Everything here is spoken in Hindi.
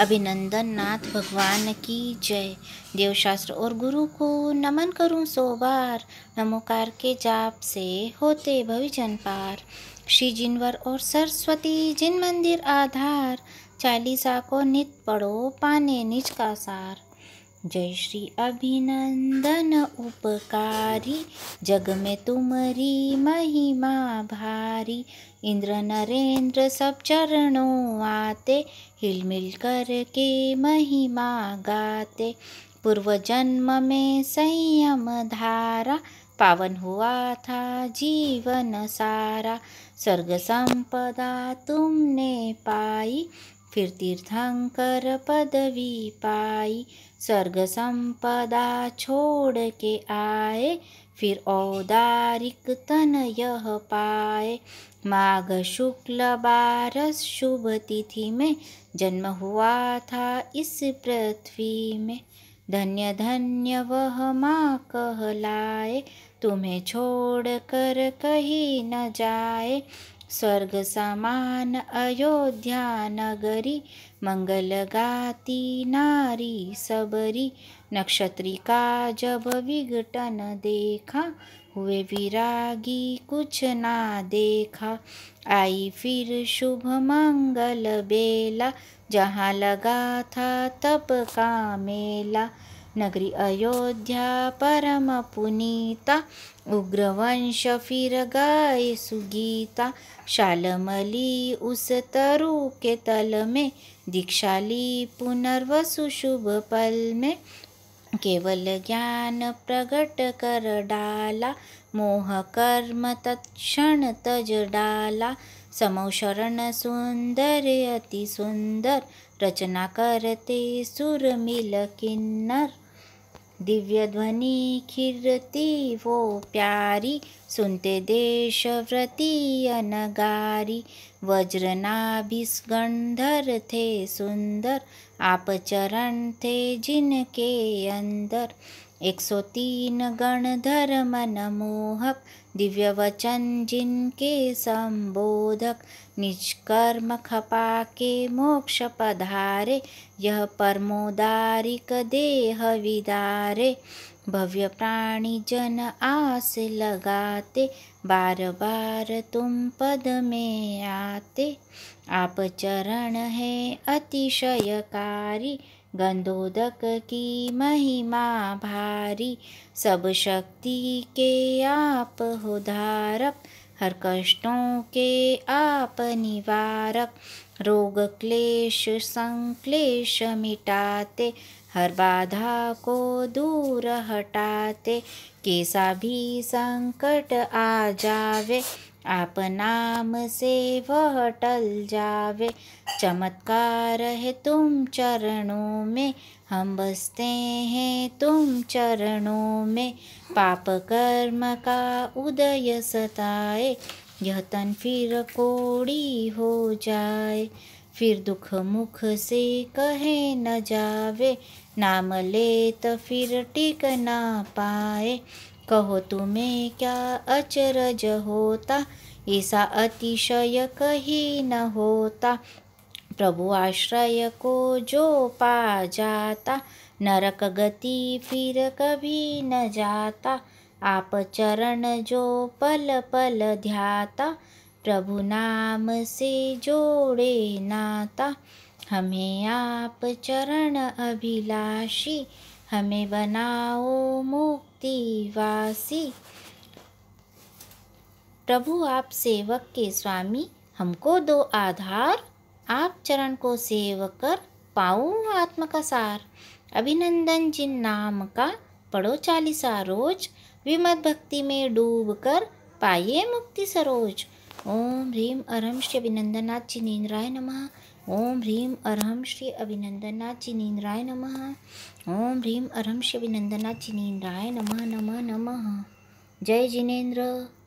अभिनंदन नाथ भगवान की जय देवशास्त्र और गुरु को नमन करूं सो बार नमोकार के जाप से होते भविजन पार श्री जिनवर और सरस्वती जिन मंदिर आधार चालीसा को नित पढ़ो पाने निज का सार जय श्री अभिनंदन उपकारी जग में तुम्हारी महिमा भारी इंद्र नरेंद्र सब चरणों आते हिल मिल कर के महिमा गाते पूर्व जन्म में संयम धारा पावन हुआ था जीवन सारा स्वर्ग संपदा तुमने पाई फिर तीर्थंकर पदवी पाई स्वर्ग संपदा छोड़ के आए फिर औदारिक तन यह पाए माघ शुक्ल बारस शुभ तिथि में जन्म हुआ था इस पृथ्वी में धन्य धन्य वह माँ कहलाए तुम्हें छोड़ कर कहीं न जाए स्वर्ग समान अयोध्या नगरी मंगल गाती नारी सबरी नक्षत्रिका जब विघटन देखा हुए विरागी कुछ ना देखा आई फिर शुभ मंगल बेला जहाँ लगा था तप का मेला नगरी अयोध्या परम पुनीता उग्रवंश फिर गाय सुगीता शालमली उस तरु के तल में दीक्षाली पुनर्वसु शुभ पल में केवल ज्ञान प्रकट कर डाला मोह कर्म तत्क्षण तज डाला शरण सुंदर अति सुंदर रचना करते सुर मिल किन्नर दिव्य ध्वनि खिरती वो प्यारी सुनते देश व्रती अनगारी वज्रनाभिस्गंधर थे सुंदर आप चरण थे जिनके अंदर एक तीन गण धर्म नमोहक दिव्य वचन जिनके संबोधक निष्कर्म खपा के मोक्ष पधारे यह परमोदारिक देह विदारे भव्य प्राणी जन आस लगाते बार बार तुम पद में आते आप चरण है अतिशयकारी गंधोदक की महिमा भारी सब शक्ति के आप हो धारक हर कष्टों के आप निवारक रोग क्लेश संक्लेश मिटाते हर बाधा को दूर हटाते कैसा भी संकट आ जावे आप नाम से वह टल जावे चमत्कार है तुम चरणों में हम बसते हैं तुम चरणों में पाप कर्म का उदय सताए यह तन फिर कोड़ी हो जाए फिर दुख मुख से कहे न जावे नाम ले तो फिर टिक ना पाए कहो तुम्हें क्या अचरज होता ऐसा अतिशय कही न होता प्रभु आश्रय को जो पा जाता नरक गति फिर कभी न जाता आप चरण जो पल पल ध्याता प्रभु नाम से जोड़े नाता हमें आप चरण अभिलाषी हमें बनाओ मुक्तिवासी प्रभु आप सेवक के स्वामी हमको दो आधार आप चरण को सेव कर पाऊँ आत्म का सार अभिनंदन जिन नाम का पढ़ो चालीसा रोज विमत भक्ति में डूब कर पाइए मुक्ति सरोज ओम ह्रीम अरम श्री अभिनंदनाथ राय नमः ओम ह्रीम अरहम श्री अभिनंदना चिनीन्द्राय नम ओम ह्रीम अरहम श्री अभिनंदना चिनीन्द्राय नम नम नम जय जिनेन्द्र